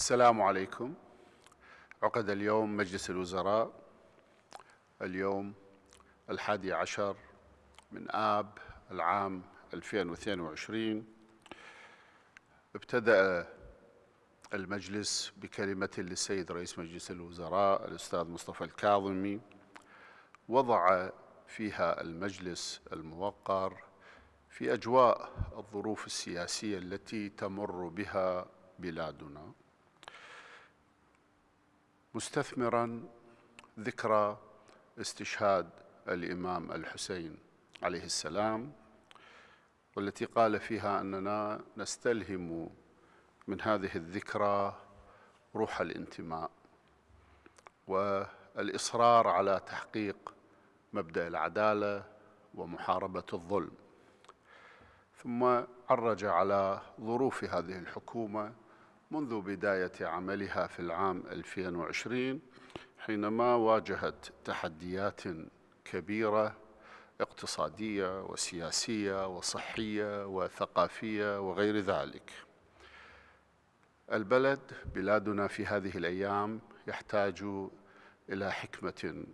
السلام عليكم عقد اليوم مجلس الوزراء اليوم الحادي عشر من آب العام 2022 ابتدأ المجلس بكلمة للسيد رئيس مجلس الوزراء الأستاذ مصطفى الكاظمي وضع فيها المجلس الموقر في أجواء الظروف السياسية التي تمر بها بلادنا مستثمرا ذكرى استشهاد الامام الحسين عليه السلام والتي قال فيها اننا نستلهم من هذه الذكرى روح الانتماء والاصرار على تحقيق مبدا العداله ومحاربه الظلم ثم عرج على ظروف هذه الحكومه منذ بداية عملها في العام 2020 حينما واجهت تحديات كبيرة اقتصادية وسياسية وصحية وثقافية وغير ذلك البلد بلادنا في هذه الأيام يحتاج إلى حكمة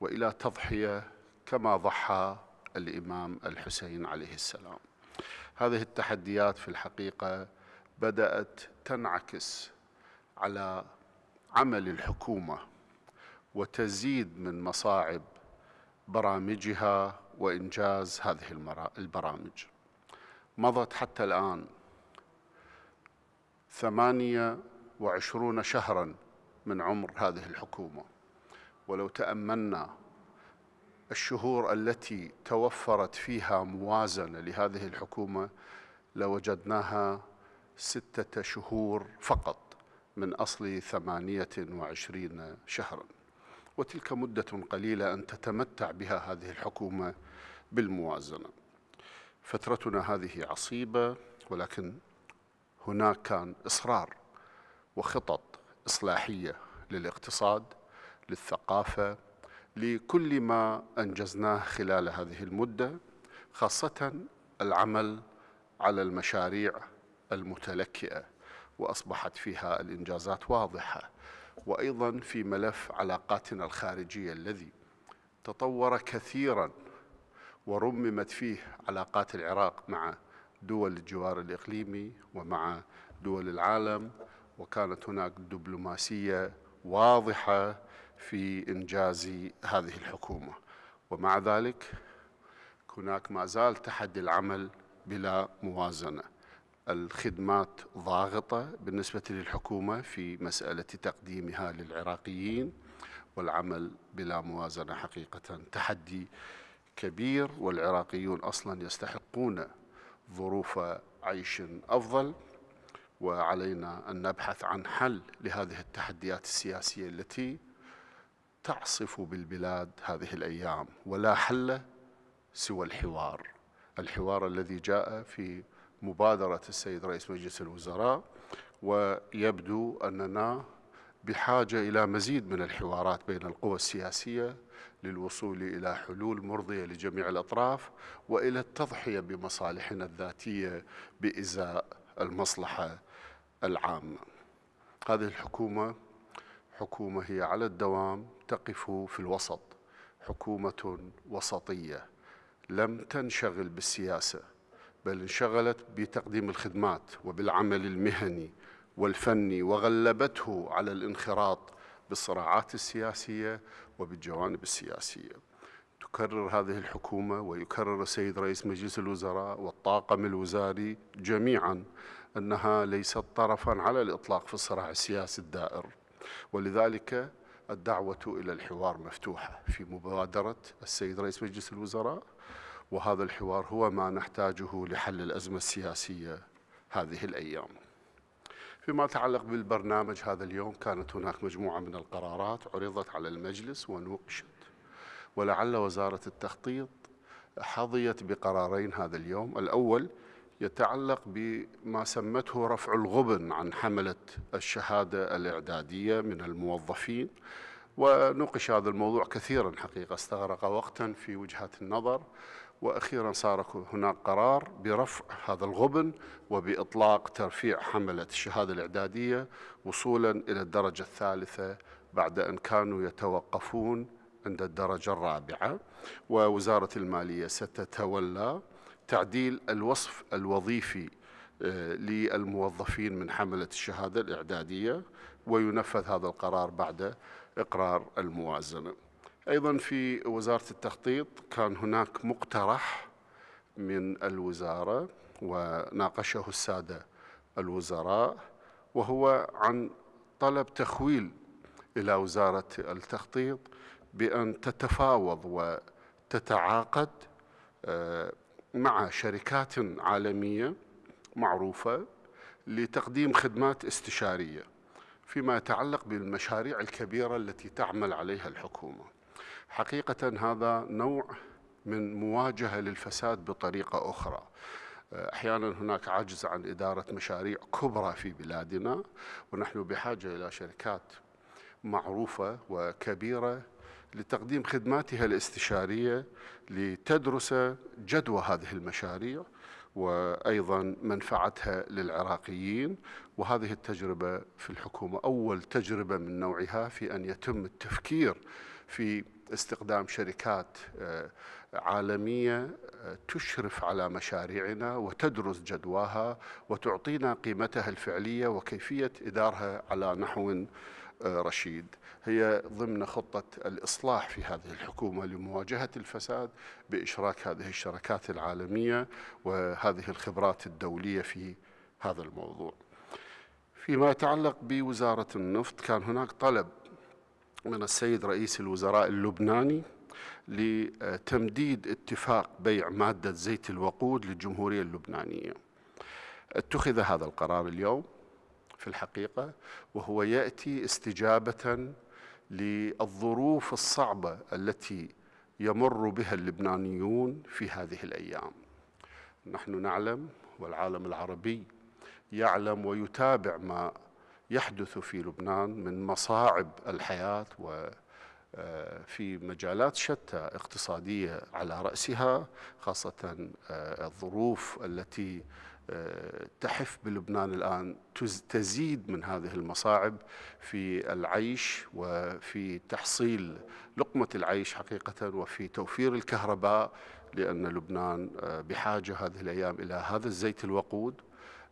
وإلى تضحية كما ضحى الإمام الحسين عليه السلام هذه التحديات في الحقيقة بدات تنعكس على عمل الحكومه وتزيد من مصاعب برامجها وانجاز هذه البرامج مضت حتى الان ثمانيه وعشرون شهرا من عمر هذه الحكومه ولو تاملنا الشهور التي توفرت فيها موازنه لهذه الحكومه لوجدناها ستة شهور فقط من أصل ثمانية وعشرين شهرا وتلك مدة قليلة أن تتمتع بها هذه الحكومة بالموازنة فترتنا هذه عصيبة ولكن هناك كان إصرار وخطط إصلاحية للاقتصاد للثقافة لكل ما أنجزناه خلال هذه المدة خاصة العمل على المشاريع المتلكئه واصبحت فيها الانجازات واضحه وايضا في ملف علاقاتنا الخارجيه الذي تطور كثيرا ورممت فيه علاقات العراق مع دول الجوار الاقليمي ومع دول العالم وكانت هناك دبلوماسيه واضحه في انجاز هذه الحكومه ومع ذلك هناك ما زال تحدي العمل بلا موازنه الخدمات ضاغطة بالنسبة للحكومة في مسألة تقديمها للعراقيين والعمل بلا موازنة حقيقة تحدي كبير والعراقيون أصلا يستحقون ظروف عيش أفضل وعلينا أن نبحث عن حل لهذه التحديات السياسية التي تعصف بالبلاد هذه الأيام ولا حل سوى الحوار الحوار الذي جاء في مبادرة السيد رئيس مجلس الوزراء ويبدو أننا بحاجة إلى مزيد من الحوارات بين القوى السياسية للوصول إلى حلول مرضية لجميع الأطراف وإلى التضحية بمصالحنا الذاتية بإزاء المصلحة العامة هذه الحكومة حكومة هي على الدوام تقف في الوسط حكومة وسطية لم تنشغل بالسياسة بل انشغلت بتقديم الخدمات وبالعمل المهني والفني وغلبته على الانخراط بالصراعات السياسية وبالجوانب السياسية تكرر هذه الحكومة ويكرر السيد رئيس مجلس الوزراء والطاقم الوزاري جميعا أنها ليست طرفا على الإطلاق في الصراع السياسي الدائر ولذلك الدعوة إلى الحوار مفتوحة في مبادرة السيد رئيس مجلس الوزراء وهذا الحوار هو ما نحتاجه لحل الأزمة السياسية هذه الأيام فيما يتعلق بالبرنامج هذا اليوم كانت هناك مجموعة من القرارات عرضت على المجلس ونوقشت ولعل وزارة التخطيط حظيت بقرارين هذا اليوم الأول يتعلق بما سمته رفع الغبن عن حملة الشهادة الإعدادية من الموظفين ونقش هذا الموضوع كثيرا حقيقة استغرق وقتا في وجهات النظر واخيرا صار هناك قرار برفع هذا الغبن وباطلاق ترفيع حمله الشهاده الاعداديه وصولا الى الدرجه الثالثه بعد ان كانوا يتوقفون عند الدرجه الرابعه ووزاره الماليه ستتولى تعديل الوصف الوظيفي آه، للموظفين من حمله الشهاده الاعداديه وينفذ هذا القرار بعد اقرار الموازنه أيضا في وزارة التخطيط كان هناك مقترح من الوزارة وناقشه السادة الوزراء وهو عن طلب تخويل إلى وزارة التخطيط بأن تتفاوض وتتعاقد آه، مع شركات عالمية معروفة لتقديم خدمات استشارية فيما يتعلق بالمشاريع الكبيرة التي تعمل عليها الحكومة حقيقة هذا نوع من مواجهة للفساد بطريقة أخرى احيانا هناك عجز عن اداره مشاريع كبرى في بلادنا ونحن بحاجه الى شركات معروفه وكبيره لتقديم خدماتها الاستشاريه لتدرس جدوى هذه المشاريع وايضا منفعتها للعراقيين وهذه التجربه في الحكومه اول تجربه من نوعها في ان يتم التفكير في استخدام شركات آه، عالميه آه، تشرف على مشاريعنا وتدرس جدواها وتعطينا قيمتها الفعليه وكيفيه ادارها على نحو آه، رشيد هي ضمن خطة الإصلاح في هذه الحكومة لمواجهة الفساد بإشراك هذه الشركات العالمية وهذه الخبرات الدولية في هذا الموضوع فيما يتعلق بوزارة النفط كان هناك طلب من السيد رئيس الوزراء اللبناني لتمديد اتفاق بيع مادة زيت الوقود للجمهورية اللبنانية اتخذ هذا القرار اليوم في الحقيقه وهو ياتي استجابه للظروف الصعبه التي يمر بها اللبنانيون في هذه الايام نحن نعلم والعالم العربي يعلم ويتابع ما يحدث في لبنان من مصاعب الحياه و آه، في مجالات شتى اقتصاديه على راسها خاصه آه، الظروف التي تحف بلبنان الآن تزيد من هذه المصاعب في العيش وفي تحصيل لقمة العيش حقيقة وفي توفير الكهرباء لأن لبنان آه، بحاجة هذه الأيام إلى هذا الزيت الوقود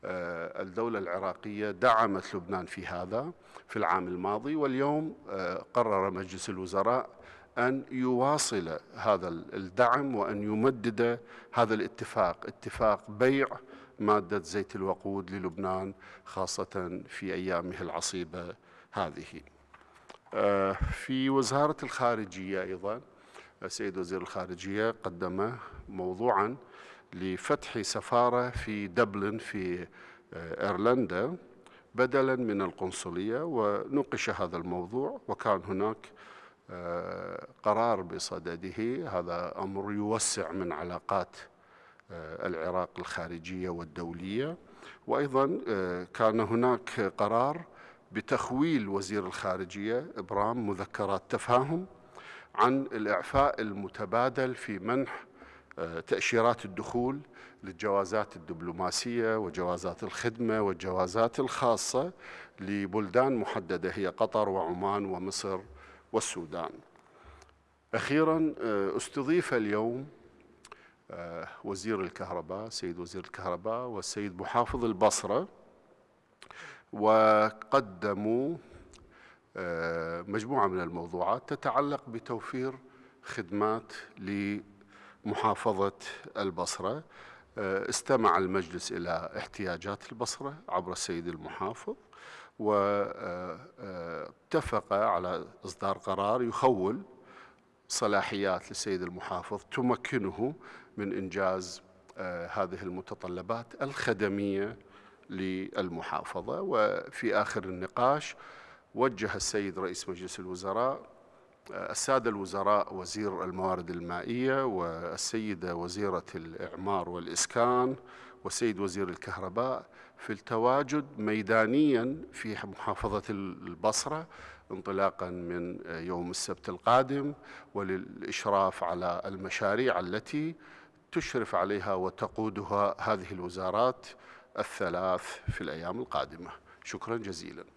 آه، الدولة العراقية دعمت لبنان في هذا في العام الماضي واليوم آه، قرر مجلس الوزراء أن يواصل هذا الدعم وأن يمدد هذا الاتفاق اتفاق بيع مادة زيت الوقود للبنان خاصة في أيامه العصيبة هذه آه، في وزارة الخارجية أيضا السيد وزير الخارجية قدم موضوعا لفتح سفارة في دبلن في آه، ايرلندا بدلا من القنصلية ونقش هذا الموضوع وكان هناك آه، قرار بصدده هذا أمر يوسع من علاقات آه، العراق الخارجية والدولية وأيضا آه، كان هناك قرار بتخويل وزير الخارجية إبرام مذكرات تفاهم عن الإعفاء المتبادل في منح آه، تأشيرات الدخول للجوازات الدبلوماسية وجوازات الخدمة والجوازات الخاصة لبلدان محددة هي قطر وعمان ومصر والسودان أخيرا استضيف اليوم آه، وزير الكهرباء سيد وزير الكهرباء والسيد محافظ البصرة وقدموا آه، مجموعة من الموضوعات تتعلق بتوفير خدمات لمحافظة البصرة آه، استمع المجلس إلى احتياجات البصرة عبر السيد المحافظ واتفق على إصدار قرار يخول صلاحيات للسيد المحافظ تمكنه من إنجاز آه، هذه المتطلبات الخدمية للمحافظة وفي آخر النقاش وجه السيد رئيس مجلس الوزراء آه، السادة الوزراء وزير الموارد المائية والسيدة وزيرة الإعمار والإسكان والسيد وزير الكهرباء في التواجد ميدانيا في محافظة البصرة انطلاقا من آه، يوم السبت القادم وللإشراف على المشاريع التي تشرف عليها وتقودها هذه الوزارات الثلاث في الأيام القادمة شكرا جزيلا